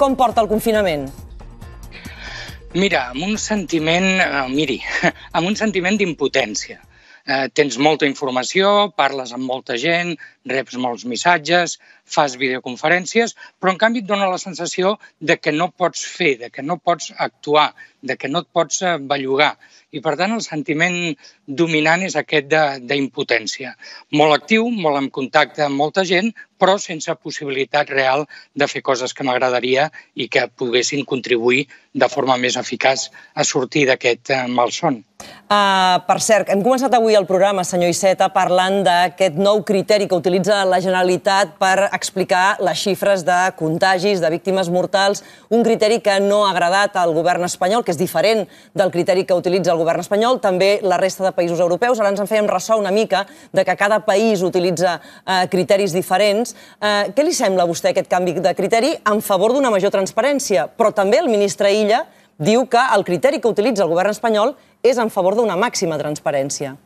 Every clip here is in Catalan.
Com porta el confinament? Mira, amb un sentiment, eh, miri, amb un sentiment d'impotència. Eh, tens molta informació, parles amb molta gent, reps molts missatges, fas videoconferències, però en canvi et dona la sensació de que no pots fer, de que no pots actuar, de que no et pots eh, bellugar. I, per tant, el sentiment dominant és aquest d'impotència. Molt actiu, molt en contacte amb molta gent, però sense possibilitat real de fer coses que m'agradaria i que poguessin contribuir de forma més eficaç a sortir d'aquest eh, malson. Uh, ah, per cert, hem començat avui el programa, senyor Iceta, parlant d'aquest nou criteri que utilitza utilitza la Generalitat per explicar les xifres de contagis, de víctimes mortals, un criteri que no ha agradat al govern espanyol, que és diferent del criteri que utilitza el govern espanyol, també la resta de països europeus. Ara ens en fèiem ressò una mica de que cada país utilitza eh, criteris diferents. Eh, què li sembla a vostè aquest canvi de criteri en favor d'una major transparència? Però també el ministre Illa diu que el criteri que utilitza el govern espanyol és en favor d'una màxima transparència.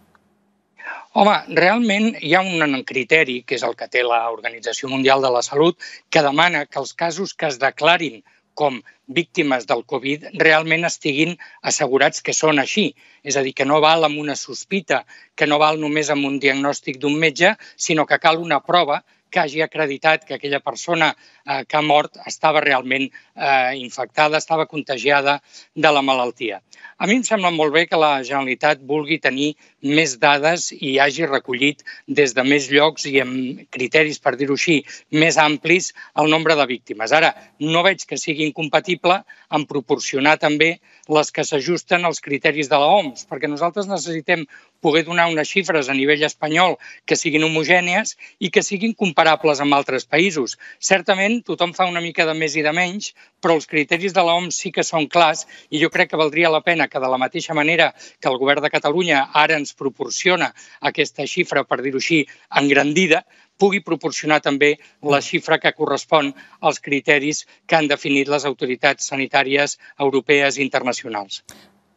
Home, realment hi ha un criteri, que és el que té l'Organització Mundial de la Salut, que demana que els casos que es declarin com víctimes del Covid realment estiguin assegurats que són així. És a dir, que no val amb una sospita, que no val només amb un diagnòstic d'un metge, sinó que cal una prova que hagi acreditat que aquella persona eh, que ha mort estava realment eh, infectada, estava contagiada de la malaltia. A mi em sembla molt bé que la Generalitat vulgui tenir més dades i hagi recollit des de més llocs i amb criteris, per dir-ho així, més amplis el nombre de víctimes. Ara, no veig que sigui incompatible en proporcionar també les que s'ajusten als criteris de l'OMS, perquè nosaltres necessitem poder donar unes xifres a nivell espanyol que siguin homogènies i que siguin comparables amb altres països. Certament, tothom fa una mica de més i de menys, però els criteris de l'OMS sí que són clars i jo crec que valdria la pena que, de la mateixa manera que el govern de Catalunya ara ens ens proporciona aquesta xifra, per dir-ho així, engrandida, pugui proporcionar també la xifra que correspon als criteris que han definit les autoritats sanitàries europees i internacionals.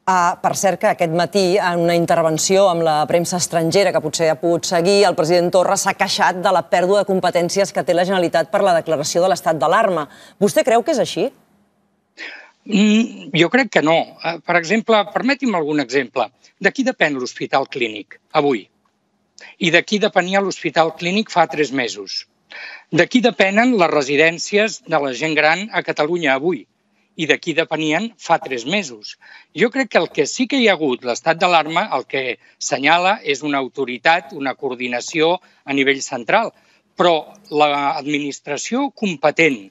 Ah, per cert, que aquest matí, en una intervenció amb la premsa estrangera que potser ha pogut seguir, el president Torra s'ha queixat de la pèrdua de competències que té la Generalitat per la declaració de l'estat d'alarma. Vostè creu que és així? Mm, jo crec que no. Eh, per exemple, permeti'm algun exemple. De qui depèn l'Hospital Clínic avui? I de qui depenia l'Hospital Clínic fa tres mesos? De qui depenen les residències de la gent gran a Catalunya avui? i de qui depenien fa tres mesos. Jo crec que el que sí que hi ha hagut, l'estat d'alarma, el que senyala és una autoritat, una coordinació a nivell central, però l'administració competent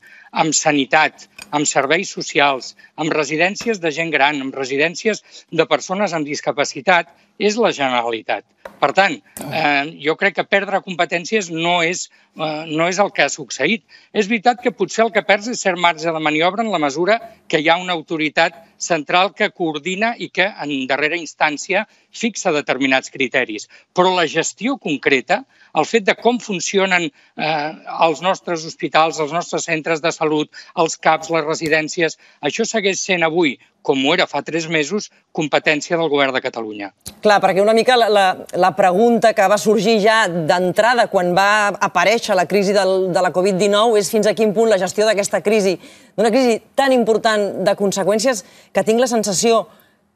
amb sanitat, amb serveis socials, amb residències de gent gran, amb residències de persones amb discapacitat, és la Generalitat. Per tant, ah. eh, jo crec que perdre competències no és, eh, no és el que ha succeït. És veritat que potser el que perds és cert marge de maniobra en la mesura que hi ha una autoritat central que coordina i que, en darrera instància, fixa determinats criteris. Però la gestió concreta, el fet de com funcionen eh, els nostres hospitals, els nostres centres de salut, els CAPs, les residències, això segueix sent avui com ho era fa tres mesos, competència del govern de Catalunya. Clar, perquè una mica la, la, la pregunta que va sorgir ja d'entrada quan va aparèixer la crisi del, de la Covid-19 és fins a quin punt la gestió d'aquesta crisi, d'una crisi tan important de conseqüències que tinc la sensació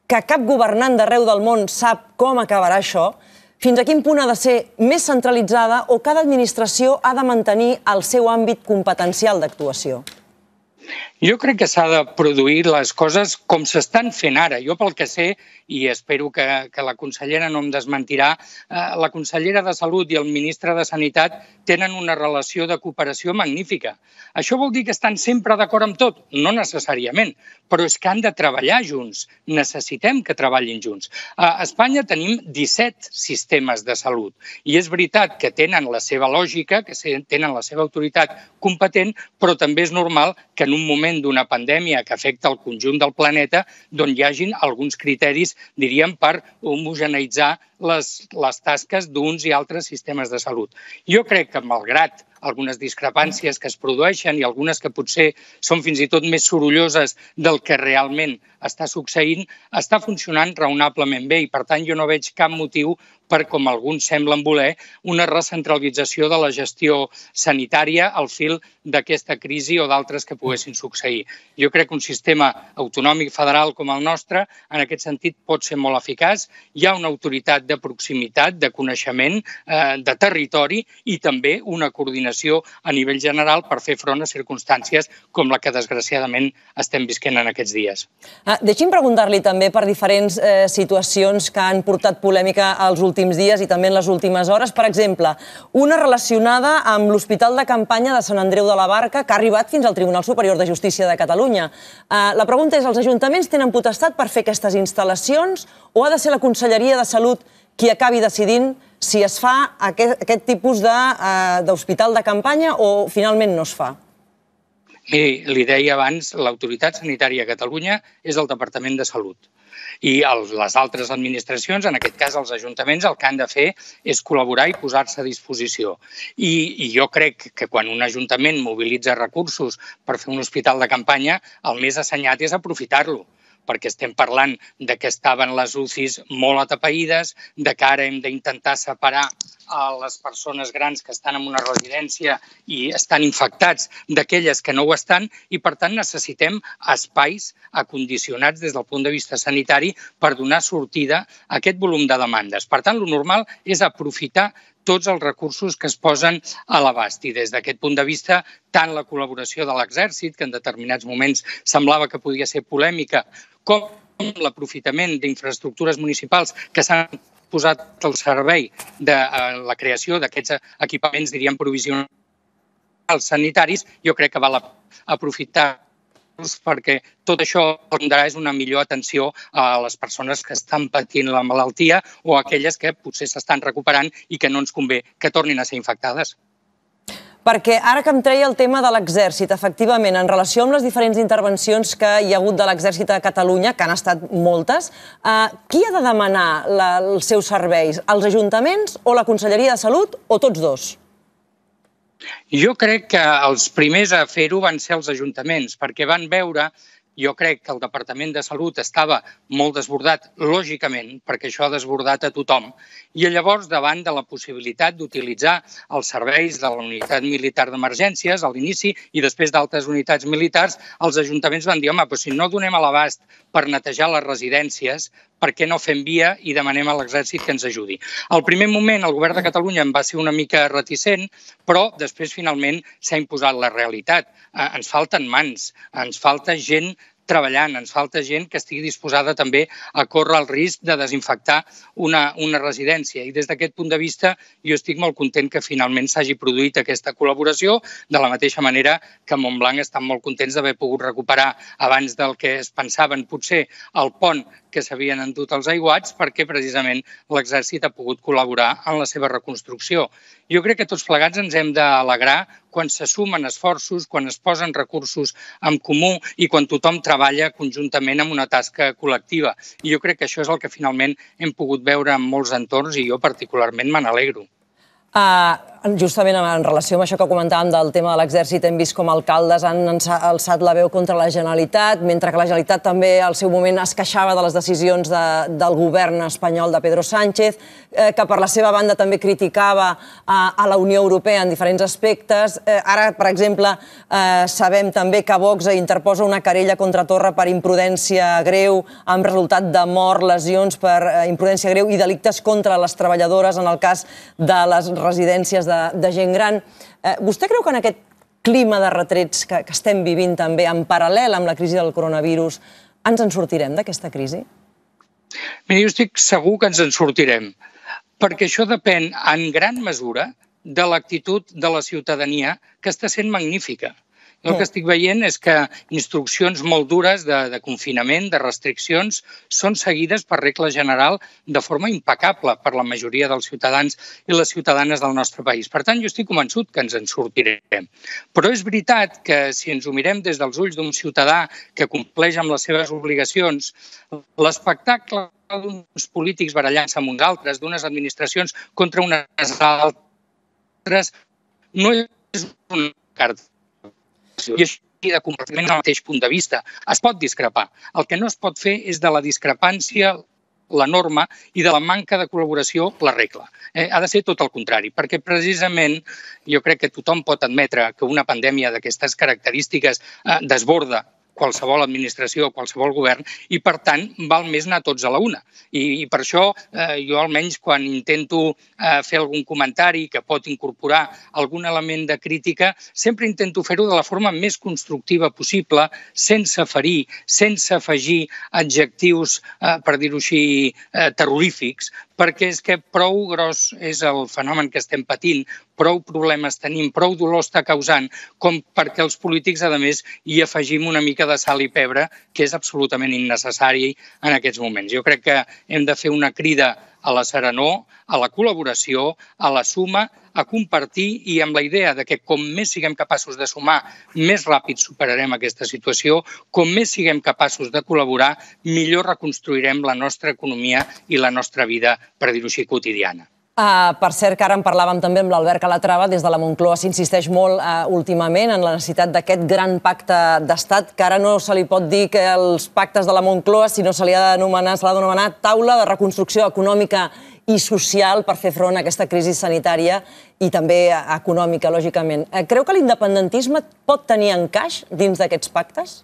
que cap governant d'arreu del món sap com acabarà això, fins a quin punt ha de ser més centralitzada o cada administració ha de mantenir el seu àmbit competencial d'actuació? Jo crec que s'ha de produir les coses com s'estan fent ara. Jo pel que sé, i espero que, que la consellera no em desmentirà, eh, la consellera de Salut i el ministre de Sanitat tenen una relació de cooperació magnífica. Això vol dir que estan sempre d'acord amb tot? No necessàriament, però és que han de treballar junts. Necessitem que treballin junts. A Espanya tenim 17 sistemes de salut i és veritat que tenen la seva lògica, que tenen la seva autoritat competent, però també és normal que en un moment moment d'una pandèmia que afecta el conjunt del planeta, d'on hi hagin alguns criteris, diríem, per homogeneitzar les, les tasques d'uns i altres sistemes de salut. Jo crec que, malgrat algunes discrepàncies que es produeixen i algunes que potser són fins i tot més sorolloses del que realment està succeint, està funcionant raonablement bé i, per tant, jo no veig cap motiu per, com alguns semblen voler, una recentralització de la gestió sanitària al fil d'aquesta crisi o d'altres que poguessin succeir. Jo crec que un sistema autonòmic federal com el nostre, en aquest sentit, pot ser molt eficaç. Hi ha una autoritat de proximitat, de coneixement, eh, de territori i també una coordinació coordinació a nivell general per fer front a circumstàncies com la que desgraciadament estem visquent en aquests dies. Ah, deixi'm preguntar-li també per diferents eh, situacions que han portat polèmica els últims dies i també en les últimes hores. Per exemple, una relacionada amb l'Hospital de Campanya de Sant Andreu de la Barca, que ha arribat fins al Tribunal Superior de Justícia de Catalunya. Eh, la pregunta és, els ajuntaments tenen potestat per fer aquestes instal·lacions o ha de ser la Conselleria de Salut qui acabi decidint si es fa aquest, aquest tipus eh, d'hospital de, de campanya o finalment no es fa? Miri, li deia abans, l'autoritat sanitària a Catalunya és el Departament de Salut i els, les altres administracions, en aquest cas els ajuntaments, el que han de fer és col·laborar i posar-se a disposició. I, I jo crec que quan un ajuntament mobilitza recursos per fer un hospital de campanya, el més assenyat és aprofitar-lo perquè estem parlant de que estaven les UCIs molt atapeïdes, de que ara hem d'intentar separar a les persones grans que estan en una residència i estan infectats d'aquelles que no ho estan i, per tant, necessitem espais acondicionats des del punt de vista sanitari per donar sortida a aquest volum de demandes. Per tant, lo normal és aprofitar tots els recursos que es posen a l'abast. I des d'aquest punt de vista, tant la col·laboració de l'exèrcit, que en determinats moments semblava que podia ser polèmica, com l'aprofitament d'infraestructures municipals que s'han posat al servei de eh, la creació d'aquests equipaments, diríem, provisionals sanitaris, jo crec que val aprofitar doncs perquè tot això tindrà és una millor atenció a les persones que estan patint la malaltia o a aquelles que potser s'estan recuperant i que no ens convé que tornin a ser infectades. Perquè ara que em treia el tema de l'exèrcit, efectivament, en relació amb les diferents intervencions que hi ha hagut de l'exèrcit a Catalunya, que han estat moltes, eh, qui ha de demanar la, els seus serveis? Els ajuntaments o la Conselleria de Salut o tots dos? Jo crec que els primers a fer-ho van ser els ajuntaments, perquè van veure jo crec que el Departament de Salut estava molt desbordat, lògicament, perquè això ha desbordat a tothom. I llavors, davant de la possibilitat d'utilitzar els serveis de la unitat militar d'emergències a l'inici i després d'altres unitats militars, els ajuntaments van dir, home, però si no donem a l'abast per netejar les residències, per què no fem via i demanem a l'exèrcit que ens ajudi. Al primer moment el govern de Catalunya en va ser una mica reticent, però després finalment s'ha imposat la realitat. Eh, ens falten mans, ens falta gent treballant, ens falta gent que estigui disposada també a córrer el risc de desinfectar una, una residència. I des d'aquest punt de vista jo estic molt content que finalment s'hagi produït aquesta col·laboració, de la mateixa manera que Montblanc estan molt contents d'haver pogut recuperar abans del que es pensaven potser el pont que s'havien endut els aiguats perquè precisament l'exèrcit ha pogut col·laborar en la seva reconstrucció. Jo crec que tots plegats ens hem d'alegrar quan se sumen esforços, quan es posen recursos en comú i quan tothom treballa conjuntament en una tasca col·lectiva. I jo crec que això és el que finalment hem pogut veure en molts entorns i jo particularment me n'alegro. Uh, justament en relació amb això que comentàvem del tema de l'exèrcit, hem vist com alcaldes han alçat la veu contra la Generalitat, mentre que la Generalitat també al seu moment es queixava de les decisions de, del govern espanyol de Pedro Sánchez, eh, que per la seva banda també criticava a, a la Unió Europea en diferents aspectes. Eh, ara, per exemple, eh, sabem també que Vox interposa una querella contra Torra per imprudència greu, amb resultat de mort, lesions per eh, imprudència greu i delictes contra les treballadores en el cas de les residències de, de gent gran. Eh, vostè creu que en aquest clima de retrets que, que estem vivint també, en paral·lel amb la crisi del coronavirus, ens en sortirem d'aquesta crisi? Bé, jo estic segur que ens en sortirem, perquè això depèn en gran mesura de l'actitud de la ciutadania, que està sent magnífica. Jo el que estic veient és que instruccions molt dures de, de confinament, de restriccions, són seguides per regla general de forma impecable per la majoria dels ciutadans i les ciutadanes del nostre país. Per tant, jo estic convençut que ens en sortirem. Però és veritat que si ens ho mirem des dels ulls d'un ciutadà que compleix amb les seves obligacions, l'espectacle d'uns polítics barallant-se amb uns altres, d'unes administracions contra unes altres, no és una carta i això de compartiment del mateix punt de vista. Es pot discrepar. El que no es pot fer és de la discrepància la norma i de la manca de col·laboració la regla. Eh, ha de ser tot el contrari, perquè precisament jo crec que tothom pot admetre que una pandèmia d'aquestes característiques eh, desborda qualsevol administració, qualsevol govern, i per tant val més anar tots a la una. I, i per això eh, jo almenys quan intento eh, fer algun comentari que pot incorporar algun element de crítica, sempre intento fer-ho de la forma més constructiva possible, sense ferir, sense afegir adjectius, eh, per dir-ho així, eh, terrorífics, perquè és que prou gros és el fenomen que estem patint, prou problemes tenim, prou dolor està causant, com perquè els polítics, a més, hi afegim una mica de sal i pebre que és absolutament innecessari en aquests moments. Jo crec que hem de fer una crida a la serenor, a la col·laboració, a la suma, a compartir i amb la idea de que com més siguem capaços de sumar, més ràpid superarem aquesta situació, com més siguem capaços de col·laborar, millor reconstruirem la nostra economia i la nostra vida, per dir-ho així, quotidiana. Uh, per cert, que ara en parlàvem també amb l'Albert Calatrava, des de la Moncloa s'insisteix molt uh, últimament en la necessitat d'aquest gran pacte d'estat, que ara no se li pot dir que els pactes de la Moncloa, sinó se li ha d'anomenar, se l'ha d'anomenar taula de reconstrucció econòmica i social per fer front a aquesta crisi sanitària i també econòmica, lògicament. Uh, creu que l'independentisme pot tenir encaix dins d'aquests pactes?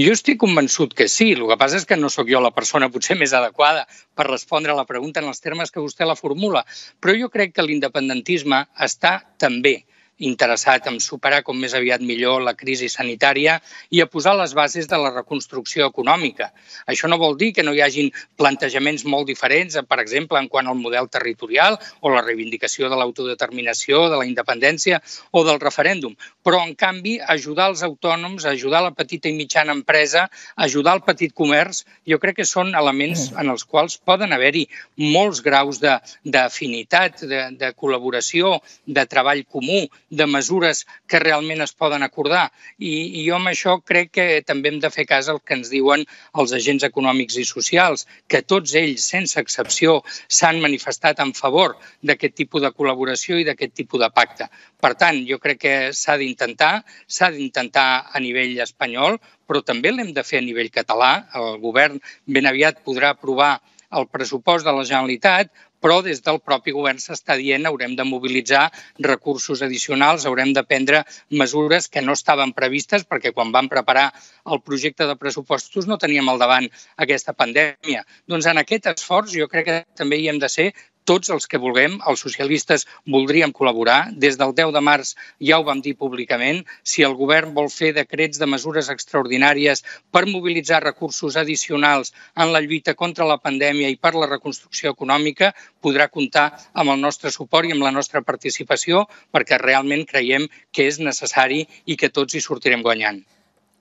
Jo estic convençut que sí, el que passa és que no sóc jo la persona potser més adequada per respondre a la pregunta en els termes que vostè la formula, però jo crec que l'independentisme està també interessat en superar com més aviat millor la crisi sanitària i a posar les bases de la reconstrucció econòmica. Això no vol dir que no hi hagin plantejaments molt diferents, per exemple, en quant al model territorial o la reivindicació de l'autodeterminació, de la independència o del referèndum, però, en canvi, ajudar els autònoms, ajudar la petita i mitjana empresa, ajudar el petit comerç, jo crec que són elements en els quals poden haver-hi molts graus d'afinitat, de, de, de col·laboració, de treball comú, de mesures que realment es poden acordar. I, i jo amb això crec que també hem de fer cas al que ens diuen els agents econòmics i socials, que tots ells, sense excepció, s'han manifestat en favor d'aquest tipus de col·laboració i d'aquest tipus de pacte. Per tant, jo crec que s'ha d'intentar, s'ha d'intentar a nivell espanyol, però també l'hem de fer a nivell català. El govern ben aviat podrà aprovar al pressupost de la Generalitat, però des del propi govern s'està dient haurem de mobilitzar recursos addicionals, haurem de prendre mesures que no estaven previstes perquè quan vam preparar el projecte de pressupostos no teníem al davant aquesta pandèmia. Doncs en aquest esforç jo crec que també hi hem de ser tots els que vulguem, els socialistes voldríem col·laborar. Des del 10 de març ja ho vam dir públicament. Si el govern vol fer decrets de mesures extraordinàries per mobilitzar recursos addicionals en la lluita contra la pandèmia i per la reconstrucció econòmica, podrà comptar amb el nostre suport i amb la nostra participació perquè realment creiem que és necessari i que tots hi sortirem guanyant.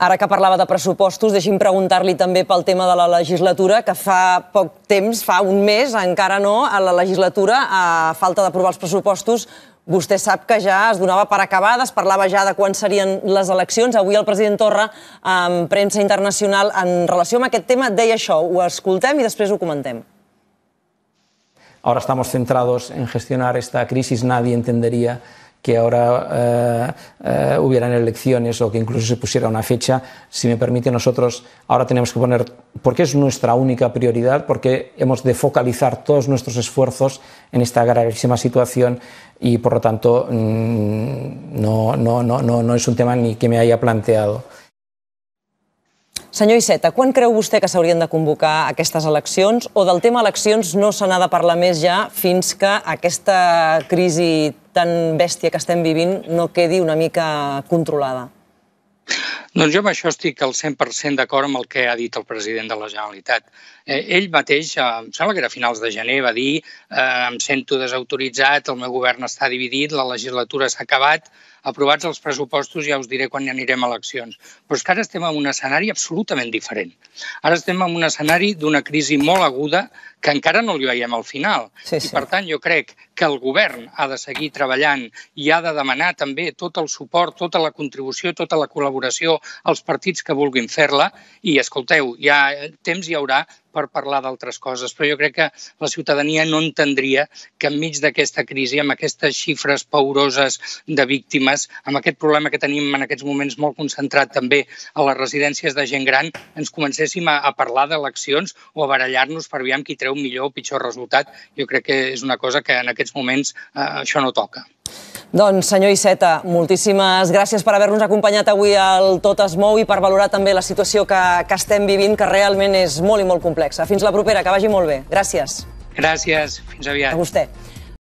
Ara que parlava de pressupostos, deixi'm preguntar-li també pel tema de la legislatura, que fa poc temps, fa un mes, encara no, a la legislatura, a falta d'aprovar els pressupostos, Vostè sap que ja es donava per acabada, es parlava ja de quan serien les eleccions. Avui el president Torra, en premsa internacional, en relació amb aquest tema, deia això. Ho escoltem i després ho comentem. Ahora estamos centrados en gestionar esta crisis. Nadie entendería que ahora eh, eh, hubieran elecciones o que incluso se pusiera una fecha, si me permite, nosotros ahora tenemos que poner, porque es nuestra única prioridad, porque hemos de focalizar todos nuestros esfuerzos en esta gravísima situación y, por lo tanto, mm, no, no, no, no es un tema ni que me haya planteado. Senyor Iceta, quan creu vostè que s'haurien de convocar aquestes eleccions o del tema eleccions no se n'ha de parlar més ja fins que aquesta crisi tan bèstia que estem vivint no quedi una mica controlada? Doncs jo amb això estic al 100% d'acord amb el que ha dit el president de la Generalitat. Eh, ell mateix, eh, em sembla que era a finals de gener, va dir eh, em sento desautoritzat, el meu govern està dividit, la legislatura s'ha acabat, aprovats els pressupostos ja us diré quan hi anirem a eleccions. Però és que ara estem en un escenari absolutament diferent. Ara estem en un escenari d'una crisi molt aguda que encara no li veiem al final. Sí, sí. I per tant jo crec que el govern ha de seguir treballant i ha de demanar també tot el suport, tota la contribució, tota la col·laboració els partits que vulguin fer-la i, escolteu, ja eh, temps hi haurà per parlar d'altres coses, però jo crec que la ciutadania no entendria que enmig d'aquesta crisi, amb aquestes xifres pauroses de víctimes, amb aquest problema que tenim en aquests moments molt concentrat també a les residències de gent gran, ens comencéssim a, a parlar d'eleccions o a barallar-nos per veure qui treu millor o pitjor resultat. Jo crec que és una cosa que en aquests moments eh, això no toca. Doncs, senyor Iceta, moltíssimes gràcies per haver-nos acompanyat avui al Tot es mou i per valorar també la situació que, que estem vivint, que realment és molt i molt complexa complexa. Fins la propera, que vagi molt bé. Gràcies. Gràcies, fins aviat. A vostè.